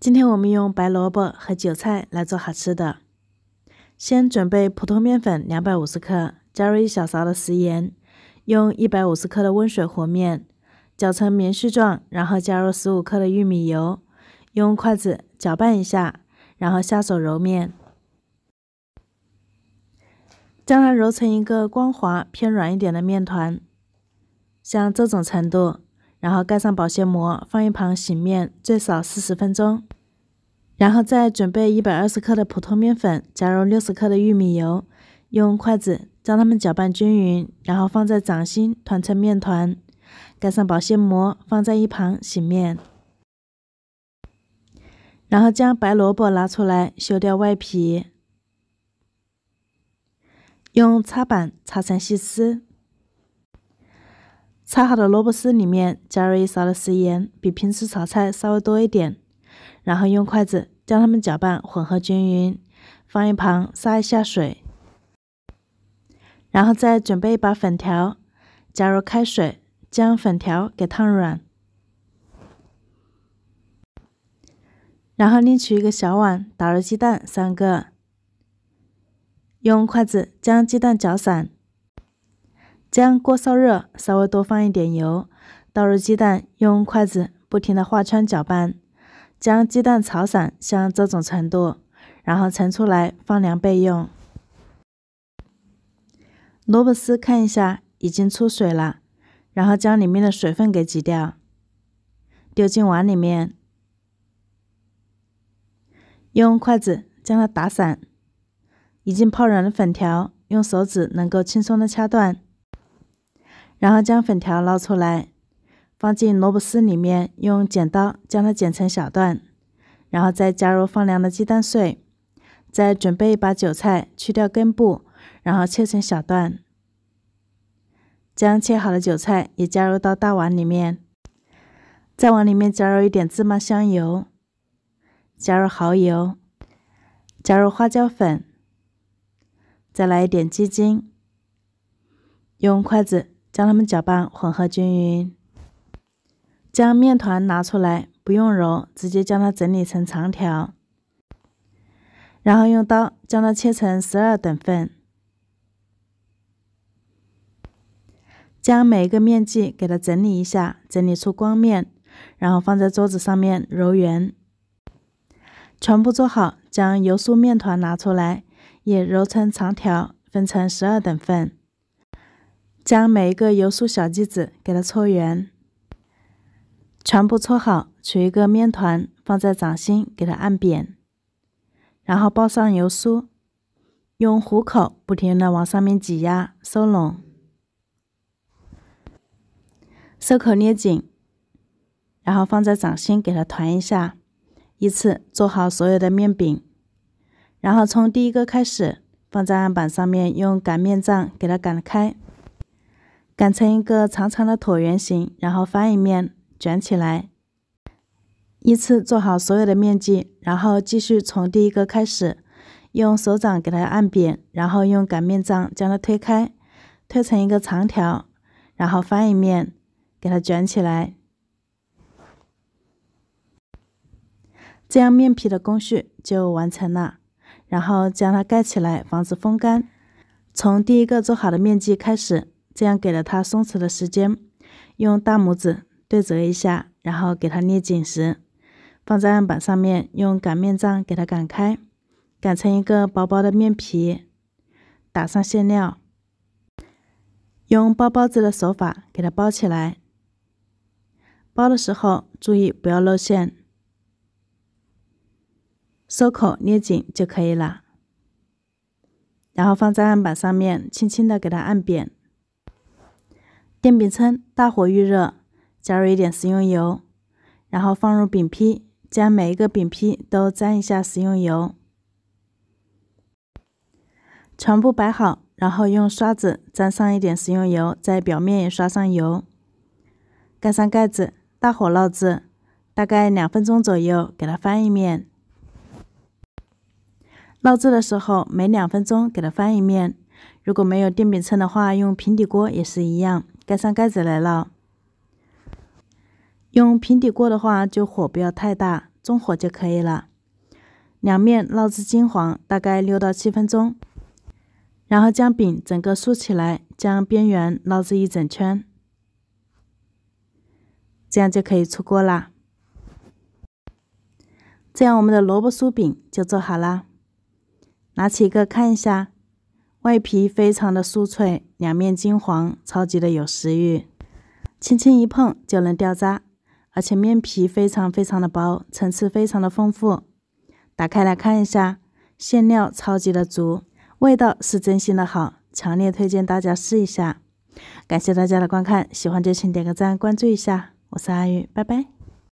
今天我们用白萝卜和韭菜来做好吃的。先准备普通面粉两百五十克，加入一小勺的食盐，用一百五十克的温水和面，搅成棉絮状，然后加入十五克的玉米油，用筷子搅拌一下，然后下手揉面，将它揉成一个光滑、偏软一点的面团，像这种程度。然后盖上保鲜膜，放一旁醒面最少四十分钟。然后再准备一百二十克的普通面粉，加入六十克的玉米油，用筷子将它们搅拌均匀，然后放在掌心团成面团，盖上保鲜膜，放在一旁醒面。然后将白萝卜拿出来，修掉外皮，用擦板擦成细丝。擦好的萝卜丝里面加入一勺的食盐，比平时炒菜稍微多一点，然后用筷子将它们搅拌混合均匀，放一旁撒一下水。然后再准备一把粉条，加入开水将粉条给烫软。然后另取一个小碗，打入鸡蛋三个，用筷子将鸡蛋搅散。将锅烧热，稍微多放一点油，倒入鸡蛋，用筷子不停的画圈搅拌，将鸡蛋炒散，像这种程度，然后盛出来放凉备用。萝卜丝看一下，已经出水了，然后将里面的水分给挤掉，丢进碗里面，用筷子将它打散。已经泡软的粉条，用手指能够轻松的掐断。然后将粉条捞出来，放进萝卜丝里面，用剪刀将它剪成小段。然后再加入放凉的鸡蛋碎。再准备一把韭菜，去掉根部，然后切成小段。将切好的韭菜也加入到大碗里面。再往里面加入一点芝麻香油，加入蚝油，加入花椒粉，再来一点鸡精，用筷子。将它们搅拌混合均匀，将面团拿出来，不用揉，直接将它整理成长条，然后用刀将它切成十二等份。将每一个面剂给它整理一下，整理出光面，然后放在桌子上面揉圆。全部做好，将油酥面团拿出来，也揉成长条，分成十二等份。将每一个油酥小剂子给它搓圆，全部搓好，取一个面团放在掌心，给它按扁，然后包上油酥，用虎口不停的往上面挤压收拢，收口捏紧，然后放在掌心给它团一下，依次做好所有的面饼，然后从第一个开始放在案板上面，用擀面杖给它擀开。擀成一个长长的椭圆形，然后翻一面卷起来，依次做好所有的面剂，然后继续从第一个开始，用手掌给它按扁，然后用擀面杖将它推开，推成一个长条，然后翻一面给它卷起来，这样面皮的工序就完成了，然后将它盖起来防止风干，从第一个做好的面剂开始。这样给了它松弛的时间，用大拇指对折一下，然后给它捏紧实，放在案板上面，用擀面杖给它擀开，擀成一个薄薄的面皮，打上馅料，用包包子的手法给它包起来，包的时候注意不要露馅，收口捏紧就可以了，然后放在案板上面，轻轻的给它按扁。电饼铛大火预热，加入一点食用油，然后放入饼坯，将每一个饼坯都沾一下食用油，全部摆好，然后用刷子沾上一点食用油，在表面也刷上油，盖上盖子，大火烙制，大概两分钟左右给它翻一面。烙制的时候每两分钟给它翻一面，如果没有电饼铛的话，用平底锅也是一样。盖上盖子来烙，用平底锅的话就火不要太大，中火就可以了。两面烙至金黄，大概六到七分钟。然后将饼整个竖起来，将边缘烙至一整圈，这样就可以出锅啦。这样我们的萝卜酥饼就做好啦。拿起一个看一下。外皮非常的酥脆，两面金黄，超级的有食欲，轻轻一碰就能掉渣，而且面皮非常非常的薄，层次非常的丰富。打开来看一下，馅料超级的足，味道是真心的好，强烈推荐大家试一下。感谢大家的观看，喜欢就请点个赞，关注一下，我是阿鱼，拜拜。